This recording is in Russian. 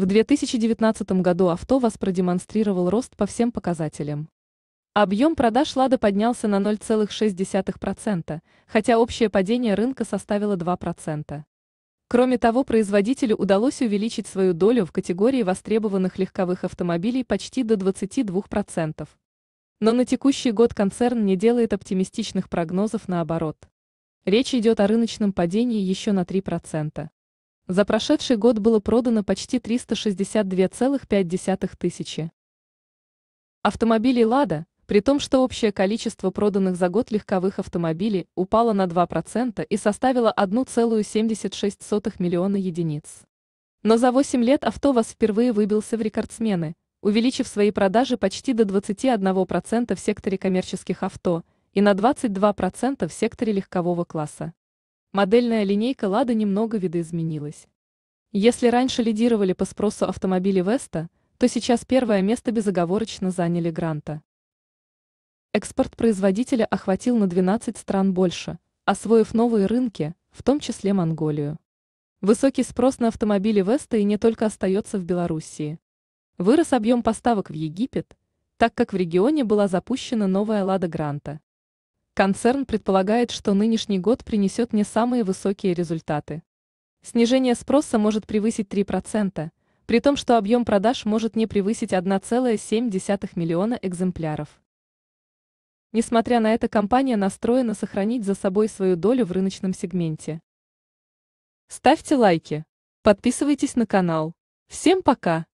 В 2019 году АвтоВАЗ продемонстрировал рост по всем показателям. Объем продаж «Лада» поднялся на 0,6%, хотя общее падение рынка составило 2%. Кроме того, производителю удалось увеличить свою долю в категории востребованных легковых автомобилей почти до 22%. Но на текущий год концерн не делает оптимистичных прогнозов наоборот. Речь идет о рыночном падении еще на 3%. За прошедший год было продано почти 362,5 тысячи автомобилей «Лада», при том, что общее количество проданных за год легковых автомобилей упало на 2% и составило 1,76 миллиона единиц. Но за 8 лет «АвтоВАЗ» впервые выбился в рекордсмены, увеличив свои продажи почти до 21% в секторе коммерческих авто и на 22% в секторе легкового класса модельная линейка «Лада» немного видоизменилась. Если раньше лидировали по спросу автомобили «Веста», то сейчас первое место безоговорочно заняли «Гранта». Экспорт производителя охватил на 12 стран больше, освоив новые рынки, в том числе Монголию. Высокий спрос на автомобили «Веста» и не только остается в Белоруссии. Вырос объем поставок в Египет, так как в регионе была запущена новая «Лада Гранта». Концерн предполагает, что нынешний год принесет не самые высокие результаты. Снижение спроса может превысить 3%, при том, что объем продаж может не превысить 1,7 миллиона экземпляров. Несмотря на это, компания настроена сохранить за собой свою долю в рыночном сегменте. Ставьте лайки, подписывайтесь на канал. Всем пока!